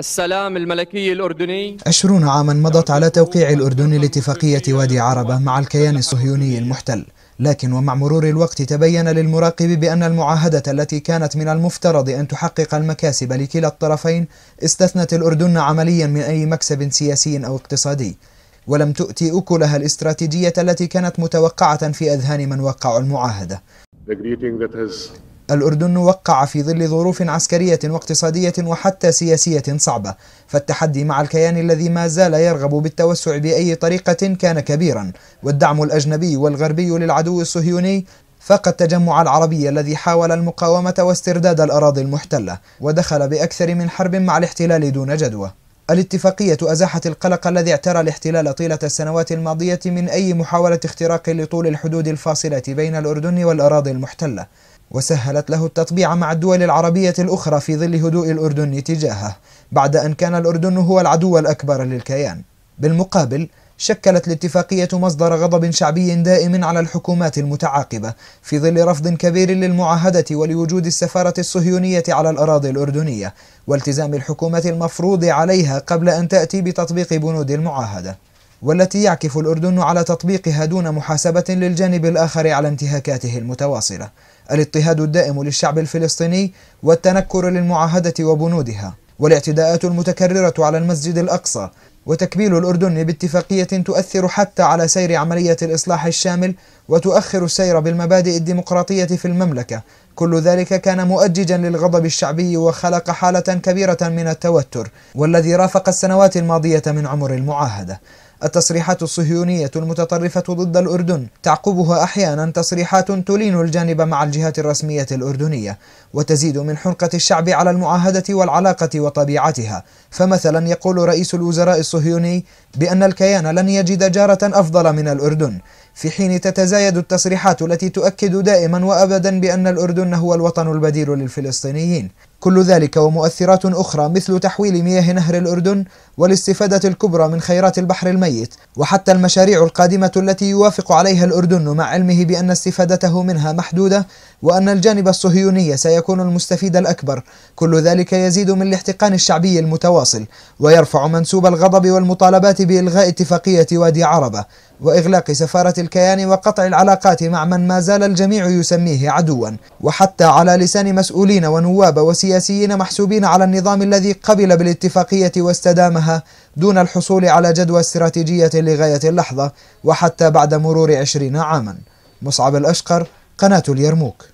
السلام الملكي الأردني عشرون عاما مضت على توقيع الأردن لاتفاقية وادي عربة مع الكيان الصهيوني المحتل لكن ومع مرور الوقت تبين للمراقب بأن المعاهدة التي كانت من المفترض أن تحقق المكاسب لكلا الطرفين استثنت الأردن عمليا من أي مكسب سياسي أو اقتصادي ولم تؤتي أكلها الاستراتيجية التي كانت متوقعة في أذهان من وقعوا المعاهدة الأردن وقع في ظل ظروف عسكرية واقتصادية وحتى سياسية صعبة، فالتحدي مع الكيان الذي ما زال يرغب بالتوسع بأي طريقة كان كبيرا، والدعم الأجنبي والغربي للعدو الصهيوني فاق التجمع العربي الذي حاول المقاومة واسترداد الأراضي المحتلة، ودخل بأكثر من حرب مع الاحتلال دون جدوى. الاتفاقية أزاحت القلق الذي اعترى الاحتلال طيلة السنوات الماضية من أي محاولة اختراق لطول الحدود الفاصلة بين الأردن والأراضي المحتلة. وسهلت له التطبيع مع الدول العربية الأخرى في ظل هدوء الأردن تجاهه بعد أن كان الأردن هو العدو الأكبر للكيان بالمقابل شكلت الاتفاقية مصدر غضب شعبي دائم على الحكومات المتعاقبة في ظل رفض كبير للمعاهدة ولوجود السفارة الصهيونية على الأراضي الأردنية والتزام الحكومة المفروض عليها قبل أن تأتي بتطبيق بنود المعاهدة والتي يعكف الأردن على تطبيقها دون محاسبة للجانب الآخر على انتهاكاته المتواصلة الاضطهاد الدائم للشعب الفلسطيني والتنكر للمعاهدة وبنودها والاعتداءات المتكررة على المسجد الأقصى وتكبيل الأردن باتفاقية تؤثر حتى على سير عملية الإصلاح الشامل وتؤخر السير بالمبادئ الديمقراطية في المملكة كل ذلك كان مؤججا للغضب الشعبي وخلق حالة كبيرة من التوتر والذي رافق السنوات الماضية من عمر المعاهدة التصريحات الصهيونية المتطرفة ضد الأردن تعقبها أحيانا تصريحات تلين الجانب مع الجهات الرسمية الأردنية وتزيد من حنقة الشعب على المعاهدة والعلاقة وطبيعتها فمثلا يقول رئيس الوزراء الصهيوني بأن الكيان لن يجد جارة أفضل من الأردن في حين تتزايد التصريحات التي تؤكد دائما وابدا بان الاردن هو الوطن البديل للفلسطينيين كل ذلك ومؤثرات اخرى مثل تحويل مياه نهر الاردن والاستفاده الكبرى من خيرات البحر الميت وحتى المشاريع القادمه التي يوافق عليها الاردن مع علمه بان استفادته منها محدوده وان الجانب الصهيوني سيكون المستفيد الاكبر كل ذلك يزيد من الاحتقان الشعبي المتواصل ويرفع منسوب الغضب والمطالبات بالغاء اتفاقيه وادي عربه واغلاق سفاره الكيان وقطع العلاقات مع من ما زال الجميع يسميه عدوا وحتى على لسان مسؤولين ونواب وسياسيين محسوبين على النظام الذي قبل بالاتفاقية واستدامها دون الحصول على جدوى استراتيجية لغاية اللحظة وحتى بعد مرور عشرين عاما مصعب الأشقر قناة اليرموك